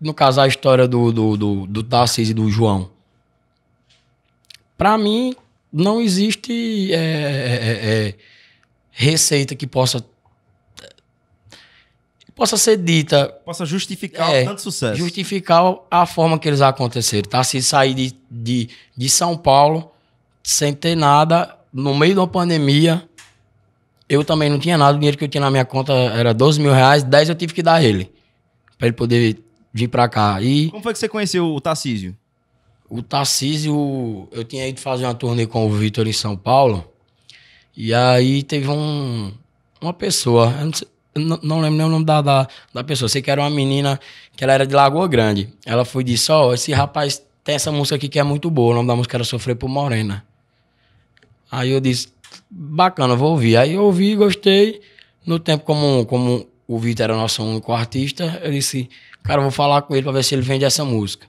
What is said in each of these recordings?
no caso, a história do, do, do, do Tarcísio e do João. Para mim, não existe é, é, é, é receita que possa possa ser dita. Possa justificar é, tanto sucesso. Justificar a forma que eles aconteceram. Tarcísio sair de, de, de São Paulo sem ter nada, no meio de uma pandemia. Eu também não tinha nada, o dinheiro que eu tinha na minha conta era 12 mil reais, 10 eu tive que dar a ele. para ele poder vim pra cá. E Como foi que você conheceu o Tarcísio? o Tarcísio, eu tinha ido fazer uma turnê com o Vitor em São Paulo. E aí teve um, uma pessoa, eu não, sei, não, não lembro nem o nome da, da, da, pessoa, sei que era uma menina que ela era de Lagoa Grande. Ela foi e disse: Ó, oh, esse rapaz tem essa música aqui que é muito boa. O nome da música era Sofrer por Morena. Aí eu disse: bacana, vou ouvir. Aí eu ouvi, gostei. No tempo, como, como o Vitor era nosso único artista, eu disse Cara, vou falar com ele pra ver se ele vende essa música.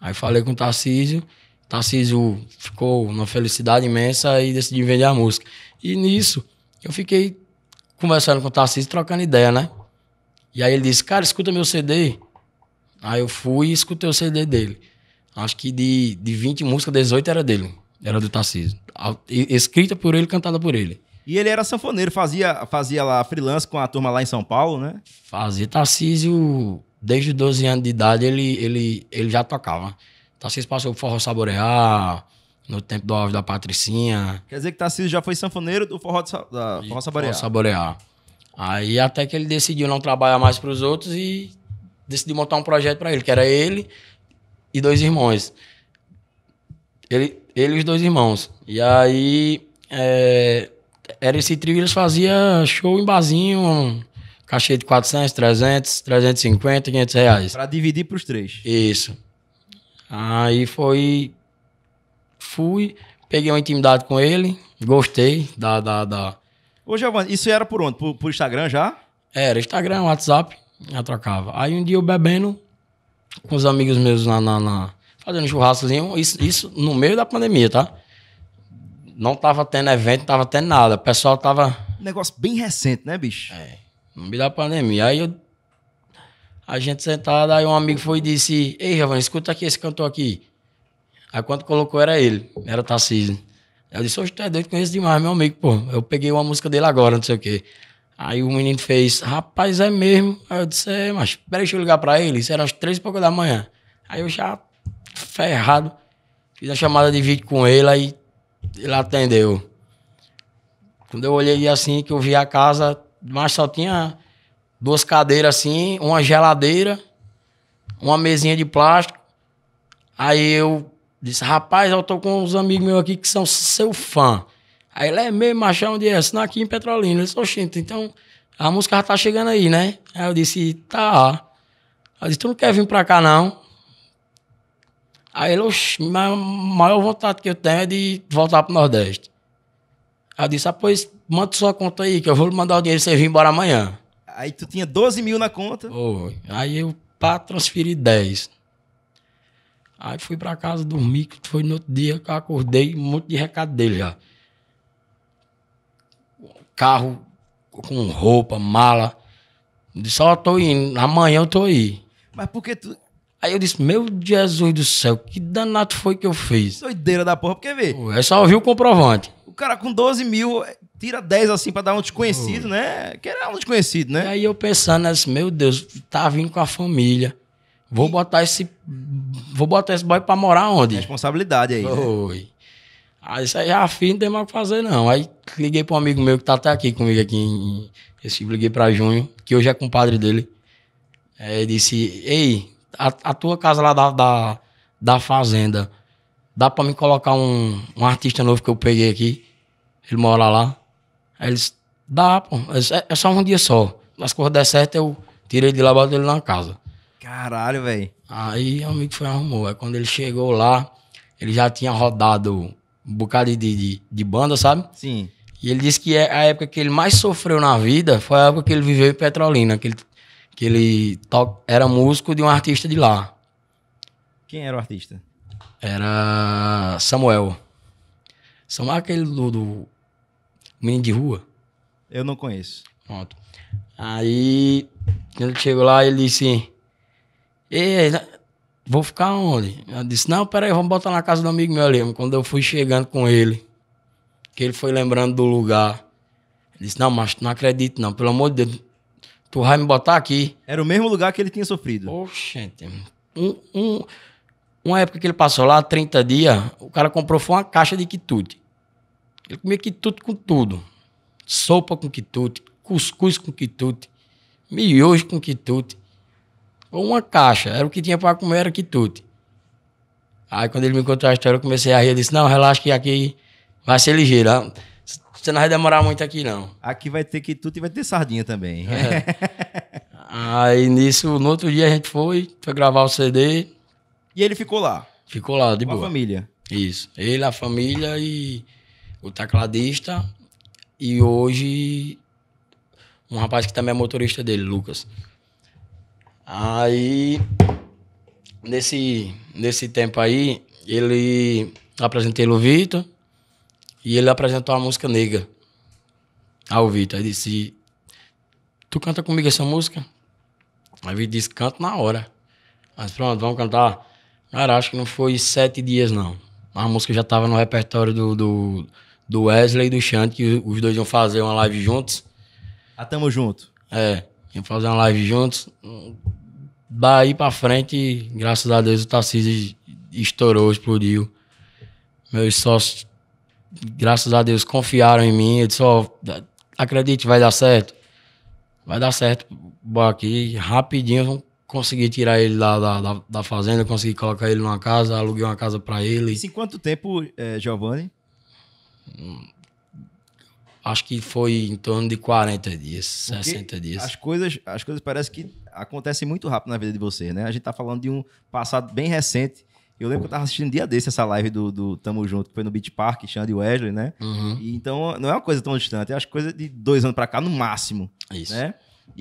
Aí falei com o Tarcísio. Tarcísio ficou numa felicidade imensa e decidi vender a música. E nisso, eu fiquei conversando com o Tarcísio, trocando ideia, né? E aí ele disse, cara, escuta meu CD. Aí eu fui e escutei o CD dele. Acho que de, de 20 músicas, 18 era dele. Era do Tarcísio. Escrita por ele, cantada por ele. E ele era sanfoneiro, fazia, fazia lá freelance com a turma lá em São Paulo, né? Fazia. Tarcísio desde 12 anos de idade ele, ele, ele já tocava. Tarcísio então, passou o forró saborear, no tempo do Alves da Patricinha. Quer dizer que Tarcísio já foi sanfoneiro do forró, da, forró saborear. Forró saborear. Aí até que ele decidiu não trabalhar mais para os outros e decidiu montar um projeto para ele, que era ele e dois irmãos. Ele, ele e os dois irmãos. E aí é, era esse trio, eles faziam show em barzinho, caixinha de 400, 300, 350, 500 reais. Para dividir para os três. Isso. Aí foi. Fui, peguei uma intimidade com ele, gostei da. da, da... Ô, Giovanni, isso era por onde? Por, por Instagram já? Era, Instagram, WhatsApp, já trocava. Aí um dia eu bebendo com os amigos meus na. na, na fazendo churrascozinho, isso, isso no meio da pandemia, tá? Não tava tendo evento, não tava tendo nada. O pessoal tava. negócio bem recente, né, bicho? É. No meio da pandemia. Aí eu, a gente sentado, aí um amigo foi e disse: Ei, Giovanni, escuta aqui esse cantor aqui. Aí quando colocou era ele, era Tarcísio. Eu disse: Hoje tu é doido, conheço demais, meu amigo, pô. Eu peguei uma música dele agora, não sei o quê. Aí o menino fez: Rapaz, é mesmo. Aí eu disse: é, Mas peraí, deixa eu ligar pra ele. Isso era às três e pouco da manhã. Aí eu já ferrado. Fiz a chamada de vídeo com ele, aí ele atendeu. Quando eu olhei assim, que eu vi a casa, mas só tinha duas cadeiras assim, uma geladeira, uma mesinha de plástico. Aí eu disse, rapaz, eu tô com uns amigos meus aqui que são seu fã. Aí ele é meio machão é de assinar é? aqui em Petrolina. Ele disse, oxente, então a música já tá chegando aí, né? Aí eu disse, tá. Aí eu disse, tu não quer vir pra cá, não? Aí ele, oxe, a maior vontade que eu tenho é de voltar pro Nordeste. Aí eu disse, ah, pois manda sua conta aí, que eu vou mandar o dinheiro você vir embora amanhã. Aí tu tinha 12 mil na conta. Foi. aí eu pá, transferi 10. Aí fui pra casa, dormir. que foi no outro dia que eu acordei, um monte de recado dele já. Carro com roupa, mala. Disse, ó, oh, tô indo, amanhã eu tô aí. Mas por que tu... Aí eu disse, meu Jesus do céu, que danado foi que eu fiz? Doideira da porra, porque vê. É só ouvir o comprovante o cara com 12 mil eh, tira 10 assim para dar um desconhecido, né? Que era um desconhecido, né? E aí eu pensando assim, meu Deus, tá vindo com a família. Vou botar esse. Vou botar esse boy pra morar onde? Responsabilidade aí. Oi. Né? Aí isso aí, afim, não tem mais o que fazer, não. Aí liguei pra um amigo meu que tá até aqui comigo aqui em Recife, liguei para Junho, que hoje é compadre dele. Aí disse, ei, a, a, tua casa lá da, da, da fazenda dá pra me colocar um, um artista novo que eu peguei aqui? Ele mora lá. Aí eles, dá, pô. é, é, é só um dia só. mas quando der certo, eu tirei de lá, botei ele na casa. Caralho, velho. Aí o amigo foi arrumou. Aí quando ele chegou lá, ele já tinha rodado um bocado de, de, de banda, sabe? Sim. E ele disse que é, a época que ele mais sofreu na vida foi a época que ele viveu em Petrolina, que ele, que ele to... era músico de um artista de lá. Quem era o artista? era Samuel. Samuel é aquele do, do menino de rua. Eu não conheço. Pronto. Aí, quando ele chegou lá, ele disse: Ei, vou ficar onde? Eu disse: Não, peraí, vamos botar na casa do amigo meu ali. Quando eu fui chegando com ele, que ele foi lembrando do lugar, ele disse: Não, mas não acredito, não, pelo amor de Deus, tu vai me botar aqui. Era o mesmo lugar que ele tinha sofrido. Oxente, um, um, uma época que ele passou lá, 30 dias, o cara comprou foi uma caixa de quitute. Ele comia quitute com tudo. Sopa com quitute, cuscuz com quitute, miojo com quitute. Foi uma caixa, era o que tinha para comer, era quitute. Aí quando ele me contou a história, eu comecei a rir. Eu disse, não, relaxa que aqui vai ser ligeiro. Ah. Você não vai demorar muito aqui, não. Aqui vai ter quitute e vai ter sardinha também. É. Aí nisso, no outro dia a gente foi, foi gravar o CD. E ele ficou lá. Ficou lá, de com boa. Com a família. Isso. Ele, a família e o tecladista. E hoje, um rapaz que também é motorista dele, Lucas. Aí, nesse, nesse tempo aí, ele apresentei o Vitor. E ele apresentou a música negra ao Vitor. Aí disse: Tu canta comigo essa música? Aí o Vitor disse: Canto na hora. Mas pronto, vamos cantar. Cara, acho que não foi sete dias, não. A música já tava no repertório do, do, do Wesley e do Chante, que os dois iam fazer uma live juntos. Ah, tamo junto. É, iam fazer uma live juntos. Daí pra frente, graças a Deus, o Tarcísio estourou, explodiu. Meus sócios, graças a Deus, confiaram em mim. Eu disse, ó, oh, acredite, vai dar certo. Vai dar certo. Boa aqui, rapidinho, consegui tirar ele da, da, da, da fazenda, consegui colocar ele numa casa, aluguei uma casa para ele. Isso em quanto tempo, é, Giovanni? Hum, acho que foi em torno de 40 dias, Porque 60 dias. As coisas, as coisas parece que acontecem muito rápido na vida de vocês, né? A gente tá falando de um passado bem recente. Eu lembro que eu tava assistindo um dia desse essa live do, do Tamo Junto, que foi no Beach Park, Xande Wesley, né? Uhum. E então não é uma coisa tão distante, é as coisas de dois anos para cá no máximo. Isso. Né?